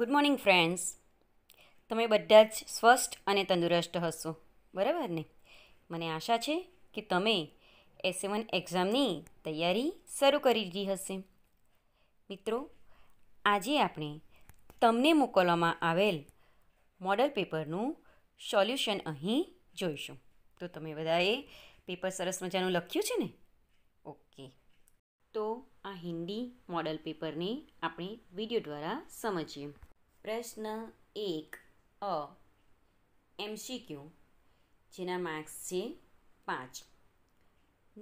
good morning friends તમે બધા જ સ્વસ્થ અને તંદુરસ્ત હશો બરાબર ને મને આશા છે કે તમે એસ એક્ઝામની તૈયારી શરૂ કરી દીધી હશે મિત્રો આજે આપણે તમને મોકલવામાં આવેલ મોડલ પેપરનું સોલ્યુશન અહીં જોઈશું તો તમે બધાએ પેપર સરસ મજાનું લખ્યું છે ને ઓકે તો आ हिंदी मॉडल पेपर ने अपने वीडियो द्वारा समझिए प्रश्न एक अ एम सी क्यू जेना मार्क्स है पाँच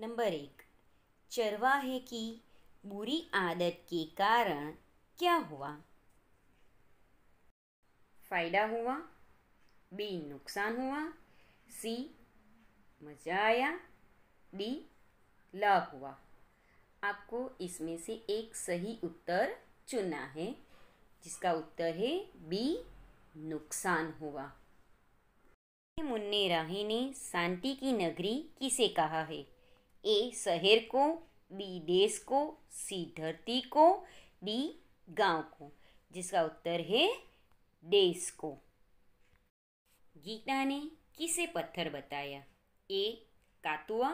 नंबर एक चरवाहे की बुरी आदत के कारण क्या हुआ फायदा हुआ बी नुकसान हुआ सी मजा आया डी लाभ हुआ आपको इसमें से एक सही उत्तर चुनना है जिसका उत्तर है बी नुकसान हुआ मुन्ने राही ने शांति की नगरी किसे कहा है ए शहर को बी देश को सी धरती को डी गांव को जिसका उत्तर है देश को गीता ने किसे पत्थर बताया ए कातुआ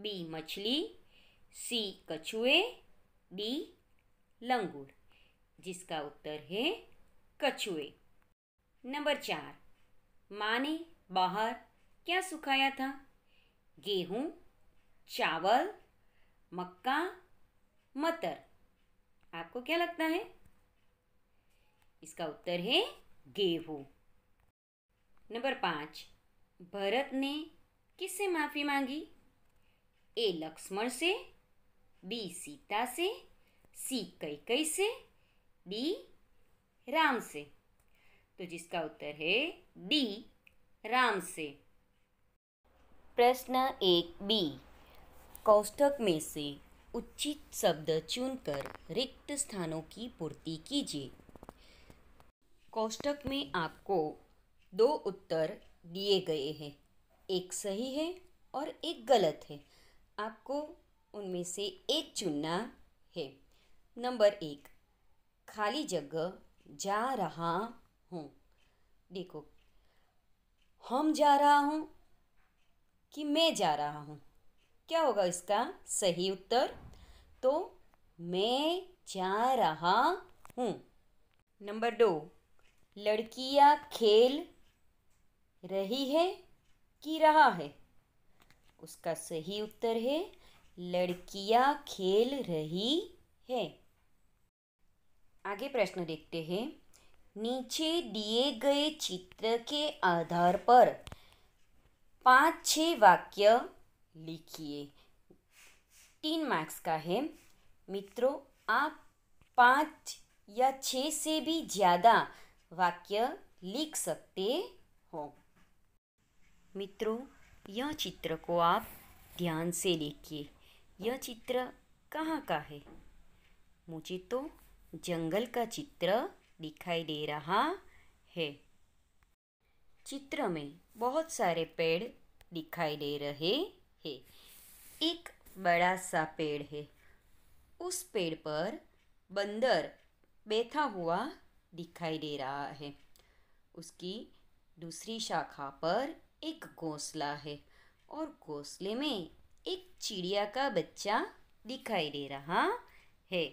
बी मछली सी कछुए डी लंगूर जिसका उत्तर है कछुए नंबर चार माँ ने बाहर क्या सुखाया था गेहूं चावल मक्का मटर आपको क्या लगता है इसका उत्तर है गेहूँ नंबर पाँच भरत ने किससे माफ़ी मांगी ए लक्ष्मण से बी सीता से सी कई कई से डी राम से तो जिसका उत्तर है डी राम से प्रश्न एक बी कौष्टक में से उचित शब्द चुनकर रिक्त स्थानों की पूर्ति कीजिए कौष्टक में आपको दो उत्तर दिए गए हैं एक सही है और एक गलत है आपको उनमें से एक चुनना है नंबर एक खाली जगह जा रहा हूँ देखो हम जा रहा हूँ कि मैं जा रहा हूँ क्या होगा इसका सही उत्तर तो मैं जा रहा हूँ नंबर दो लड़कियाँ खेल रही है कि रहा है उसका सही उत्तर है लड़कियां खेल रही है आगे प्रश्न देखते हैं नीचे दिए गए चित्र के आधार पर पाँच छ वाक्य लिखिए तीन मार्क्स का है मित्रों आप पाँच या छः से भी ज़्यादा वाक्य लिख सकते हो मित्रों यह चित्र को आप ध्यान से देखिए यह चित्र कहाँ का है मुझे तो जंगल का चित्र दिखाई दे रहा है चित्र में बहुत सारे पेड़ दिखाई दे रहे हैं एक बड़ा सा पेड़ है उस पेड़ पर बंदर बैठा हुआ दिखाई दे रहा है उसकी दूसरी शाखा पर एक घोंसला है और घोंसले में एक चिड़िया का बच्चा दिखाई दे रहा है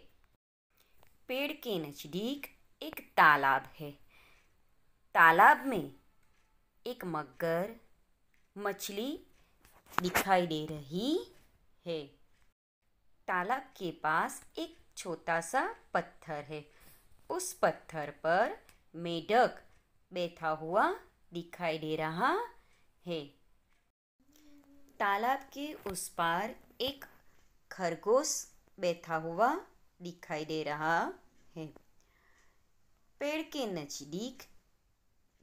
पेड़ के नज़दीक एक तालाब है तालाब में एक मगर मछली दिखाई दे रही है तालाब के पास एक छोटा सा पत्थर है उस पत्थर पर मेढक बैठा हुआ दिखाई दे रहा है तालाब के उस पार एक खरगोश बैठा हुआ दिखाई दे रहा है पेड़ के नजदीक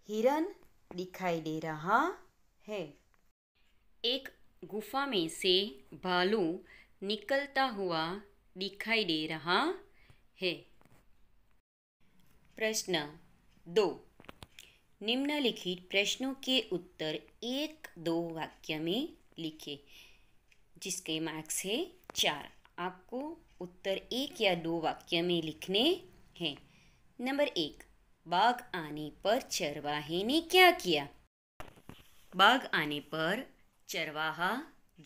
हिरन दिखाई दे रहा है एक गुफा में से भालू निकलता हुआ दिखाई दे रहा है प्रश्न दो निम्नलिखित प्रश्नों के उत्तर एक दो वाक्य में लिखे जिसके मार्क्स है चार आपको उत्तर एक या दो वाक्य में लिखने हैं नंबर एक बाघ आने पर चरवाहे ने क्या किया बाघ आने पर चरवाहा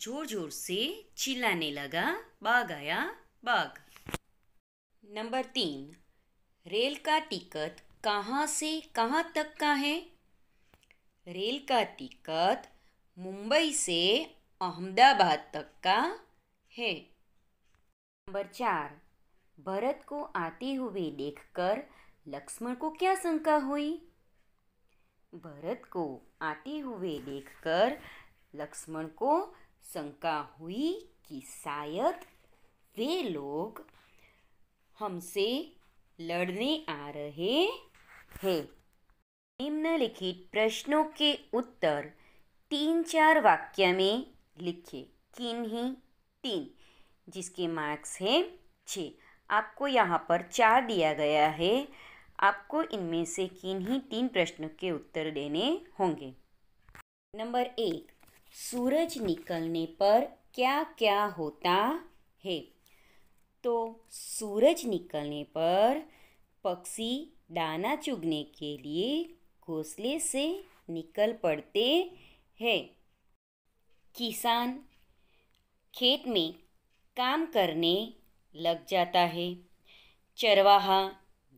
जोर जोर से चिल्लाने लगा बाघ आया बाघ नंबर तीन रेल का टिकट कहाँ से कहाँ तक का है रेल का टिकट मुंबई से अहमदाबाद तक का है नंबर चार भरत को आते हुए देखकर लक्ष्मण को क्या शंका हुई भरत को आते हुए देखकर लक्ष्मण को शंका हुई कि शायद वे लोग हमसे लड़ने आ रहे हैं निम्नलिखित प्रश्नों के उत्तर तीन चार वाक्य में लिखिए किन्हीं तीन जिसके मार्क्स हैं छ आपको यहाँ पर चार दिया गया है आपको इनमें से किन्हीं तीन प्रश्नों के उत्तर देने होंगे नंबर एक सूरज निकलने पर क्या क्या होता है तो सूरज निकलने पर पक्षी दाना चुगने के लिए घोंसले से निकल पड़ते है किसान खेत में काम करने लग जाता है चरवाहा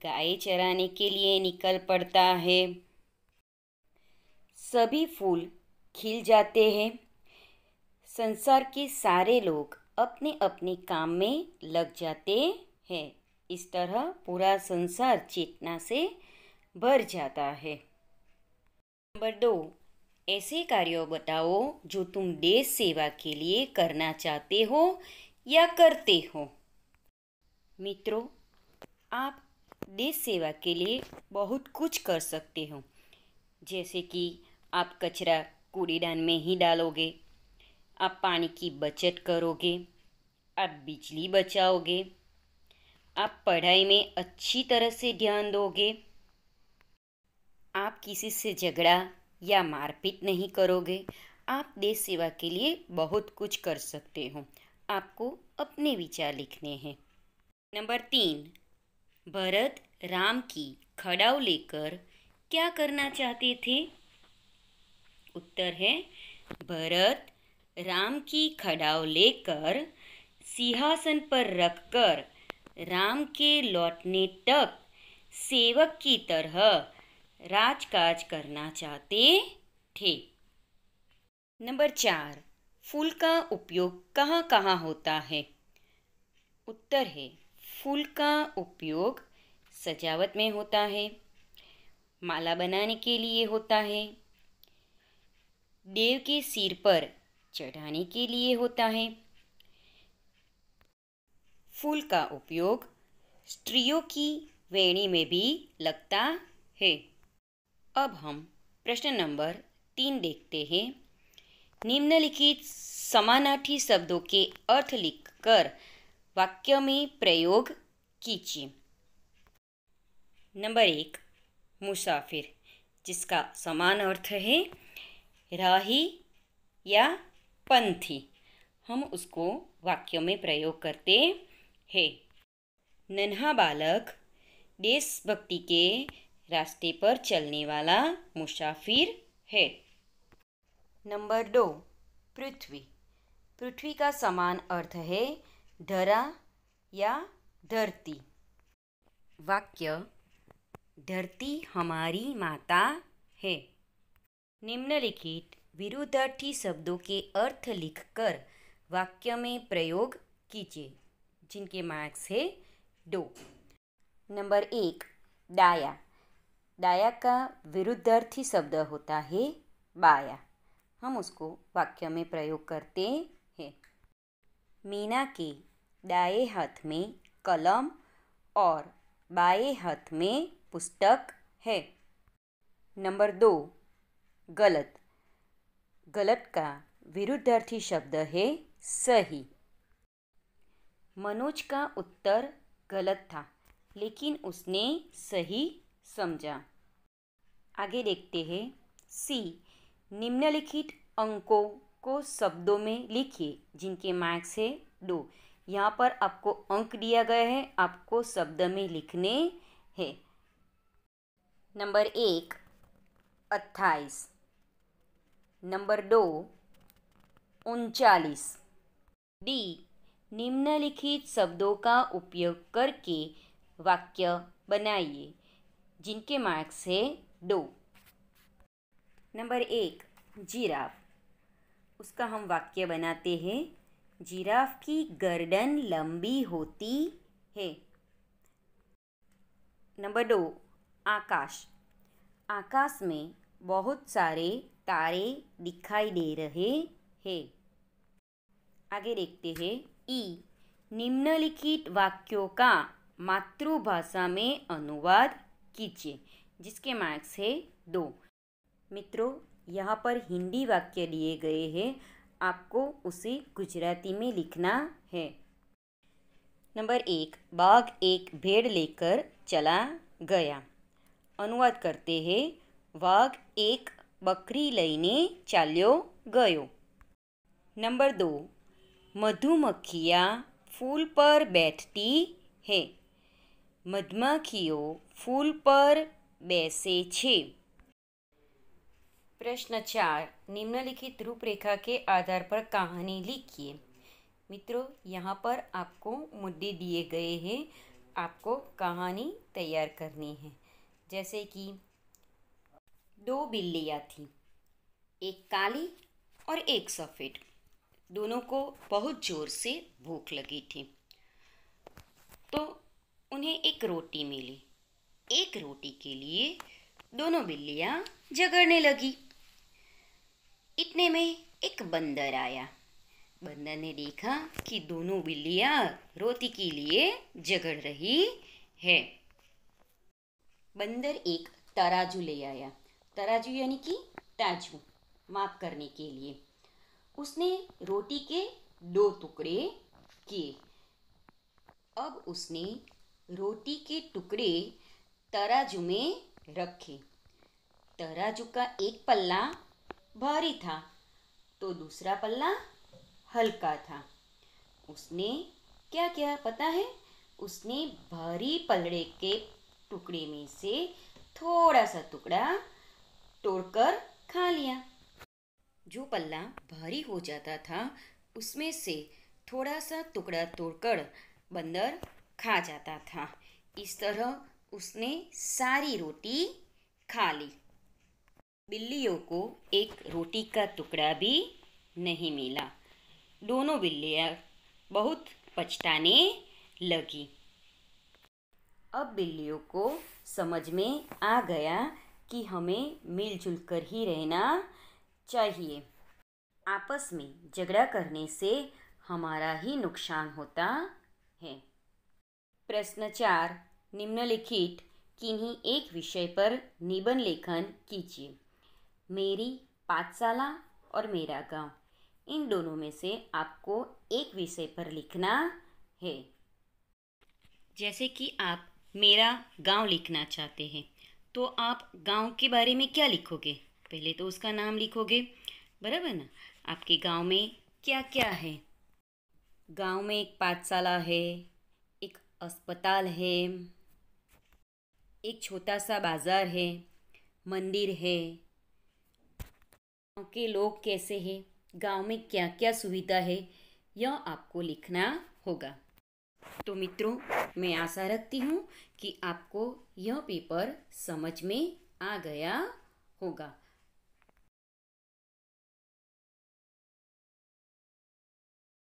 गाय चराने के लिए निकल पड़ता है सभी फूल खिल जाते हैं संसार के सारे लोग अपने अपने काम में लग जाते हैं इस तरह पूरा संसार चेतना से भर जाता है नंबर दो ऐसे कार्य बताओ जो तुम देश सेवा के लिए करना चाहते हो या करते हो मित्रों आप देश सेवा के लिए बहुत कुछ कर सकते हो जैसे कि आप कचरा कूड़ेदान में ही डालोगे आप पानी की बचत करोगे आप बिजली बचाओगे आप पढ़ाई में अच्छी तरह से ध्यान दोगे आप किसी से झगड़ा या मारपीट नहीं करोगे आप देश सेवा के लिए बहुत कुछ कर सकते हो आपको अपने विचार लिखने हैं नंबर तीन भरत राम की खड़ाव लेकर क्या करना चाहते थे उत्तर है भरत राम की खड़ाव लेकर सिंहासन पर रखकर राम के लौटने तक सेवक की तरह राजकाज करना चाहते थे नंबर चार फूल का उपयोग कहाँ कहाँ होता है उत्तर है फूल का उपयोग सजावट में होता है माला बनाने के लिए होता है देव के सिर पर चढ़ाने के लिए होता है फूल का उपयोग स्त्रियों की वेणी में भी लगता है अब हम प्रश्न नंबर तीन देखते हैं निम्नलिखित समानार्थी शब्दों के अर्थ लिखकर वाक्य में प्रयोग कीजिए नंबर एक मुसाफिर जिसका समान अर्थ है राही या पंथी हम उसको वाक्य में प्रयोग करते हैं नन्हा बालक देशभक्ति के रास्ते पर चलने वाला मुसाफिर है नंबर दो पृथ्वी पृथ्वी का समान अर्थ है धरा या धरती वाक्य धरती हमारी माता है निम्नलिखित विरुद्धार्थी शब्दों के अर्थ लिखकर वाक्य में प्रयोग कीजिए जिनके मार्क्स है दो नंबर एक दाया दाया का विरुद्धार्थी शब्द होता है बाया हम उसको वाक्य में प्रयोग करते हैं मीना के दाए हाथ में कलम और बाएं हाथ में पुस्तक है नंबर दो गलत गलत का विरुद्धार्थी शब्द है सही मनोज का उत्तर गलत था लेकिन उसने सही समझा आगे देखते हैं सी निम्नलिखित अंकों को शब्दों में लिखिए जिनके मार्क्स है दो यहाँ पर आपको अंक दिया गया है आपको शब्द में लिखने हैं नंबर एक अट्ठाईस नंबर दो उनचालीस डी निम्नलिखित शब्दों का उपयोग करके वाक्य बनाइए जिनके मार्क्स है दो नंबर एक जीराफ उसका हम वाक्य बनाते हैं जीराफ की गर्दन लंबी होती है नंबर दो आकाश आकाश में बहुत सारे तारे दिखाई दे रहे हैं आगे देखते हैं ई e, निम्नलिखित वाक्यों का मातृभाषा में अनुवाद कीजिए जिसके मार्क्स है दो मित्रों यहाँ पर हिंदी वाक्य लिए गए हैं आपको उसे गुजराती में लिखना है नंबर एक बाघ एक भेड़ लेकर चला गया अनुवाद करते हैं वाघ एक बकरी लेने चालो गयो नंबर दो मधुमक्खियाँ फूल पर बैठती है મધમાખીઓ फूल पर બેસે छे प्रश्न चार निम्नलिखित रूपरेखा के आधार पर कहानी लिखिए मित्रों यहाँ पर आपको मुद्दे दिए गए हैं आपको कहानी तैयार करनी है जैसे कि दो बिल्लियाँ थीं एक काली और एक सफ़ेद दोनों को बहुत ज़ोर से भूख लगी थी तो उन्हें एक रोटी मिली एक रोटी के लिए दोनों बिल्लियाँ झगड़ने लगी इतने में एक बंदर आया बंदर ने देखा कि दोनों बिल्लियाँ रोटी के लिए झगड़ रही है बंदर एक तराजू ले आया तराजू यानी कि ताजू माप करने के लिए उसने रोटी के दो टुकड़े किए अब उसने रोटी के टुकड़े तराजू में रखे तराजू का एक पल्ला भारी था तो दूसरा पल्ला हल्का था उसने क्या क्या पता है उसने भारी पलड़े के टुकड़े में से थोड़ा सा टुकड़ा तोड़कर खा लिया जो पल्ला भारी हो जाता था उसमें से थोड़ा सा टुकड़ा तोड़कर बंदर खा जाता था इस तरह उसने सारी रोटी खा ली बिल्लियों को एक रोटी का टुकड़ा भी नहीं मिला दोनों बिल्लियाँ बहुत पछताने लगी अब बिल्लियों को समझ में आ गया कि हमें मिलजुल कर ही रहना चाहिए आपस में झगड़ा करने से हमारा ही नुकसान होता है प्रश्न चार निम्नलिखित किन्हीं एक विषय पर निबंध लेखन कीजिए मेरी पाठशाला और मेरा गांव इन दोनों में से आपको एक विषय पर लिखना है जैसे कि आप मेरा गांव लिखना चाहते हैं तो आप गांव के बारे में क्या लिखोगे पहले तो उसका नाम लिखोगे बराबर ना आपके गांव में क्या क्या है गांव में एक पाठशाला है अस्पताल है एक छोटा सा बाज़ार है मंदिर है गाँव के लोग कैसे हैं गांव में क्या क्या सुविधा है यह आपको लिखना होगा तो मित्रों मैं आशा रखती हूँ कि आपको यह पेपर समझ में आ गया होगा